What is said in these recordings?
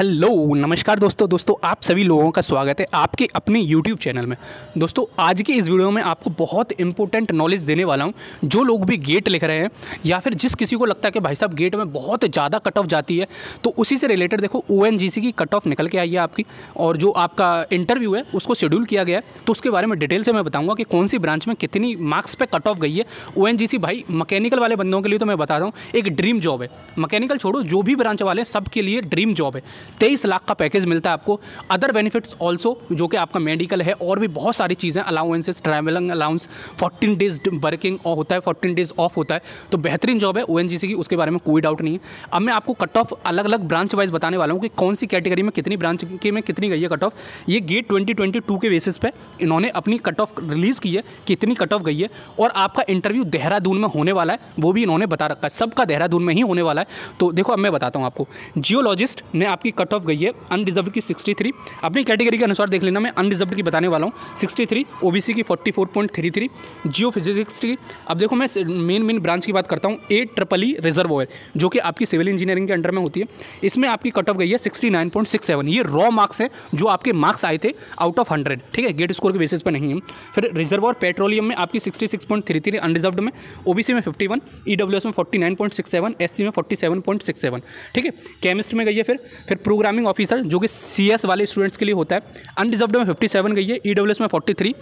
hello नमस्कार दोस्तों दोस्तों आप सभी लोगों का स्वागत है आपके अपने यूट्यूब चैनल में दोस्तों आज की इस वीडियो में आपको बहुत इंपॉर्टेंट नॉलेज देने वाला हूं जो लोग भी गेट लिख रहे हैं या फिर जिस किसी को लगता है कि भाई साहब गेट में बहुत ज़्यादा कट ऑफ जाती है तो उसी से रिलेटेड देखो ओ की कट ऑफ निकल के आई है आपकी और जो आपका इंटरव्यू है उसको शेड्यूल किया गया है तो उसके बारे में डिटेल से मैं बताऊँगा कि कौन सी ब्रांच में कितनी मार्क्स पर कट ऑफ गई है ओ भाई मकैनिकल वाले बंदों के लिए तो मैं बता रहा हूँ एक ड्रीम जॉब है मकैनिकल छोड़ो जो भी ब्रांच वाले सबके लिए ड्रीम जॉब है तेईस लाख का पैकेज मिलता है आपको अदर बेनिफिट्स ऑल्सो जो कि आपका मेडिकल है और भी बहुत सारी चीज़ें allowances travelling allowance fourteen days working होता है फोर्टीन डेज ऑफ होता है तो बेहतरीन जॉब है ओ की उसके बारे में कोई डाउट नहीं है अब मैं आपको कट ऑफ अलग अलग ब्रांच वाइज बताने वाला हूँ कि कौन सी कैटेगरी में कितनी ब्रांच के में कितनी गई है कट ऑफ ये गेट टू के बेसिस पे इन्होंने अपनी कट ऑफ रिलीज़ की है कितनी कट ऑफ गई है और आपका इंटरव्यू देहरादून में होने वाला है वो भी इन्होंने बता रखा है सबका देहरादून में ही होने वाला है तो देखो अब मैं बताता हूँ आपको जियोलॉजिस्ट ने आपकी कट ऑफ गई है अनडिजर्व की 63 अपनी कैटेगरी के अनुसार देख लेना मैं अनडिजर्व की बताने वाला हूँ 63 ओबीसी की 44.33 जियो फिजिक्स की अब देखो मैं मेन मेन ब्रांच की बात करता हूँ A triple E reserve oil जो कि आपकी सिविल इंजीनियरिंग के अंडर में होती है इसमें आपकी कट ऑफ गई है सेवन ये रॉ मार्क्स है जो आपके मार्क्स आए थे आउट ऑफ हंड्रेड ठीक है गेट स्कोर के बेसिस पर नहीं है फिर रिजर्व और पेट्रोलियम में आपकी सिक्सटी 66.33 अनडिजर्व में ओबीसी में डब्ल्यू एस e में एस एससी में सेवन ठीक है केमिस्ट्री में गई है फिर फिर प्रोग्रामिंग ऑफिसर जो कि सी वाले स्टूडेंट्स के लिए होता है अनरिजर्व में फिफ्टी सेवन गई है ई e में फोर्टी थ्री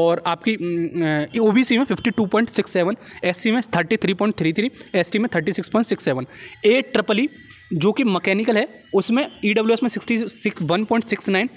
और आपकी ओ बी सी में fifty two point six seven S C में thirty three point three three S T में thirty six point six seven A triple E जो कि मैकेनिकल है उसमें ई डब्ल्यू एस में sixty six one point six nine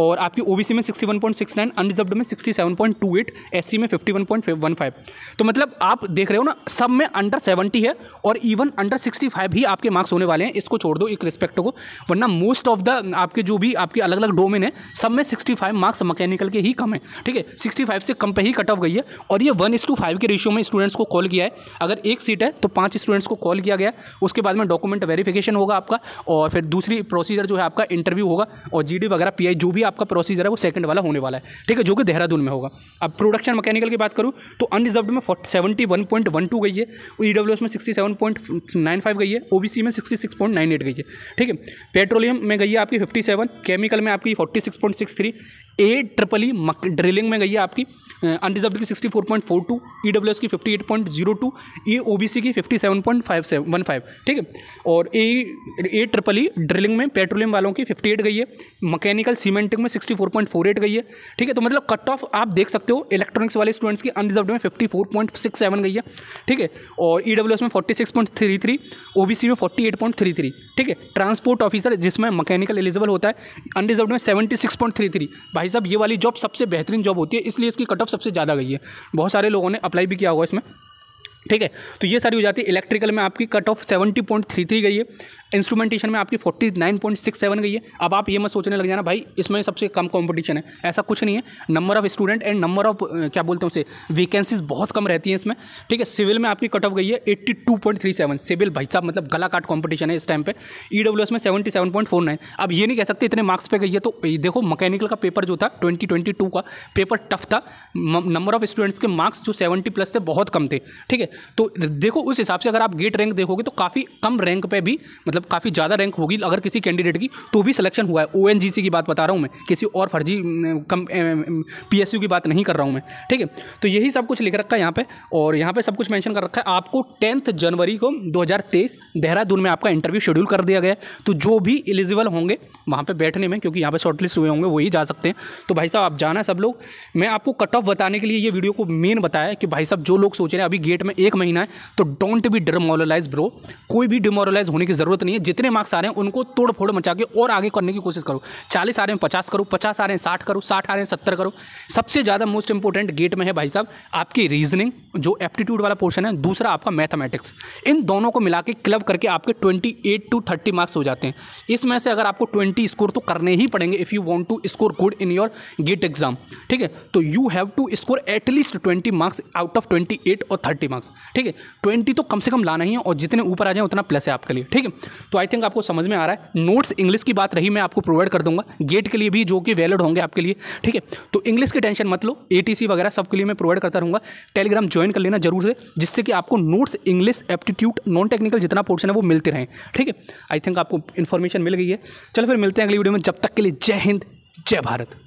और आपकी O B C में sixty one point six nine unreserved में sixty seven point two eight S C में fifty one point one five तो मतलब आप देख रहे हो ना सब में अंडर सेवेंटी है और इवन अंडर सिक्सटी फाइव ही आपके मार्क्स होने वाले हैं इसको छोड़ दो एक रिस्पेक्ट को वरना मोस्ट ऑफ द आपके जो भी आपके अलग अलग डोमेन है सब में सिक्सटी फाइव मार्क्स मैकेनिकल के ही कम है ठीक है सिक्सटी फाइव से कम पे ही कट ऑफ गई है और ये वन इस टू फाइव के रेशियो में स्टूडेंट्स को कॉल किया है अगर एक सीट है तो पाँच स्टूडेंट्स को कॉल किया गया उसके बाद में डॉक्यूमेंट वेरीफिकेशन सेलेक्शन होगा आपका और फिर दूसरी प्रोसीजर जो है आपका इंटरव्यू होगा और जी वगैरह पी जो भी आपका प्रोसीजर है वो सेकंड वाला होने वाला है ठीक है जो कि देहरादून में होगा अब प्रोडक्शन मैकेनिकल की बात करूँ तो अनरिजर्व में सेवेंटी गई है ई e में सिक्सटी गई है ओ में सिक्सटी गई है ठीक है पेट्रोलियम में गई है आपकी फिफ्टी केमिकल में आपकी forty A triple E drilling में गई है आपकी अनरिजर्व की sixty four point four two E W S की fifty eight point zero two a O B C की fifty seven point five seven one five ठीक है और A A triple E drilling में पेट्रोलियम वालों की 58 गई है मैकेनिकल सीमेंटिंग में 64.48 गई है ठीक है तो मतलब कट ऑफ आप देख सकते हो इलेक्ट्रॉनिक्स वाले स्टूडेंट्स की अनरिजर्व में 54.67 गई है ठीक है और ई e में 46.33 ओबीसी में 48.33 ठीक है ट्रांसपोर्ट ऑफिसर जिसमें मकैनिकल एलिजिबल होता है अनरिजर्व में थ्री भाई साहब ये वाली जॉब सबसे बेहतरीन जॉब होती है इसलिए इसकी कट ऑफ सबसे ज़्यादा गई है बहुत सारे लोगों ने अप्लाई भी किया हुआ इसमें ठीक है तो ये सारी हो जाती है इलेक्ट्रिकल में आपकी cut off seventy point three three गई है इंस्ट्रूमेंटेशन में आपकी forty nine point six seven गई है अब आप ये मत सोचने लग जाना भाई इसमें सबसे कम कंपटीशन है ऐसा कुछ नहीं है number of student and number of क्या बोलते हैं उसे वैकेंसीज बहुत कम रहती हैं इसमें ठीक है सिविल में आपकी कट ऑफ गई है eighty two point three seven civil भाई साहब मतलब गला काट कॉम्पिटिशन है इस टाइम पर ई डब्ल्यू एस में seventy seven point four nine अब ये नहीं कह सकते इतने मार्क्स पे गई है तो देखो मैकेनिकल का पेपर जो था ट्वेंटी ट्वेंटी टू का पेपर टफ था नंबर ऑफ स्टूडेंट्स के मार्क्स जो सेवेंटी प्लस थे बहुत कम थे ठीक है तो देखो उस हिसाब से अगर आप गेट रैंक देखोगे तो काफ़ी कम रैंक पे भी मतलब काफ़ी ज़्यादा रैंक होगी अगर किसी कैंडिडेट की तो भी सिलेक्शन हुआ है ओ की बात बता रहा हूँ मैं किसी और फर्जी कम पी की बात नहीं कर रहा हूँ मैं ठीक है तो यही सब कुछ लिख रखा है यहाँ पर और यहाँ पर सब कुछ मैंशन कर रखा है आपको टेंथ जनवरी को दो देहरादून में आपका इंटरव्यू शेड्यूल कर दिया गया तो जो भी एलिजिबल होंगे वहाँ पर बैठने में क्योंकि यहाँ पर शॉर्टलिस्ट हुए होंगे वही जा सकते हैं तो भाई साहब आप जाना सब लोग मैं आपको कट ऑफ बताने के लिए ये वीडियो को मेन बताया कि भाई साहब जो लोग सोच रहे हैं अभी गेट में एक महीना है तो डोंट बी डिमोरलाइज ब्रो कोई भी डिमोरलाइज होने की ज़रूरत नहीं है जितने मार्क्स आ रहे हैं उनको तोड़ फोड़ मचा के और आगे करने की कोशिश करो चालीस आ रहे हैं पचास करो पचास आ रहे हैं साठ करो साठ आ रहे हैं सत्तर करो सबसे ज़्यादा मोस्ट इंपॉर्टेंट गेट में है भाई साहब आपकी रीजनिंग जो एप्टीट्यूड वाला पोर्शन है दूसरा आपका मैथमेटिक्स इन दोनों को मिला के क्लब करके आपके twenty eight to thirty marks हो जाते हैं इसमें से अगर आपको ट्वेंटी स्कोर तो करने ही पड़ेंगे if you want to score good in your GATE exam ठीक है तो you have to score at least twenty marks out of twenty eight और थर्टी मार्क्स ठीक है ट्वेंटी तो कम से कम लाना ही है और जितने ऊपर आ जाए उतना प्लस है आपके लिए ठीक है तो आई थिंक आपको समझ में आ रहा है नोट्स इंग्लिश की बात रही मैं आपको प्रोवाइड कर दूंगा गेट के लिए भी जो कि वैलिड होंगे आपके लिए ठीक है तो इंग्लिश की टेंशन मत लो ए वगैरह सबके लिए मैं प्रोवाइड करता रहूँगा टेलीग्राम ज्वाइन कर लेना जरूर से जिससे कि आपको notes English aptitude non technical जितना पोर्शन है वो मिलते रहें ठीक है आई थिंक आपको इन्फॉर्मेशन मिल गई है चलो फिर मिलते हैं अगली वीडियो में जब तक के लिए जय हिंद जय भारत